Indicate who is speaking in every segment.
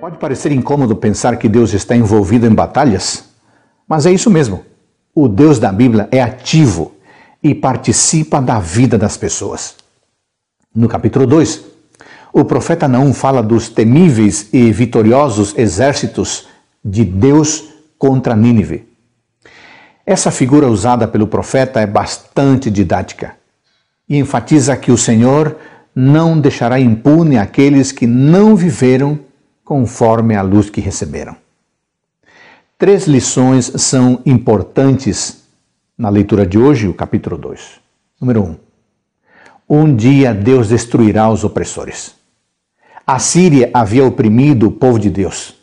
Speaker 1: Pode parecer incômodo pensar que Deus está envolvido em batalhas, mas é isso mesmo. O Deus da Bíblia é ativo e participa da vida das pessoas. No capítulo 2, o profeta Naum fala dos temíveis e vitoriosos exércitos de Deus contra Nínive. Essa figura usada pelo profeta é bastante didática e enfatiza que o Senhor não deixará impune aqueles que não viveram conforme a luz que receberam. Três lições são importantes na leitura de hoje, o capítulo 2. Número 1. Um, um dia Deus destruirá os opressores. A Síria havia oprimido o povo de Deus.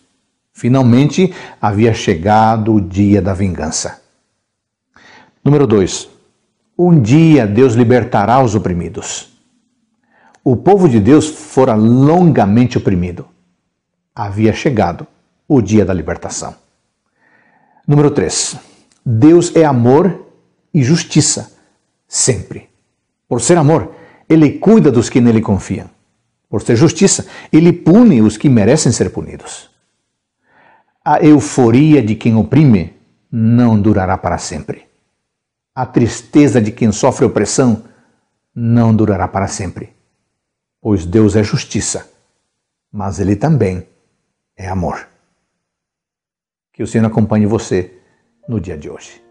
Speaker 1: Finalmente havia chegado o dia da vingança. Número 2. Um dia Deus libertará os oprimidos. O povo de Deus fora longamente oprimido havia chegado o dia da libertação. Número 3. Deus é amor e justiça, sempre. Por ser amor, ele cuida dos que nele confiam. Por ser justiça, ele pune os que merecem ser punidos. A euforia de quem oprime não durará para sempre. A tristeza de quem sofre opressão não durará para sempre. Pois Deus é justiça, mas ele também é amor. Que o Senhor acompanhe você no dia de hoje.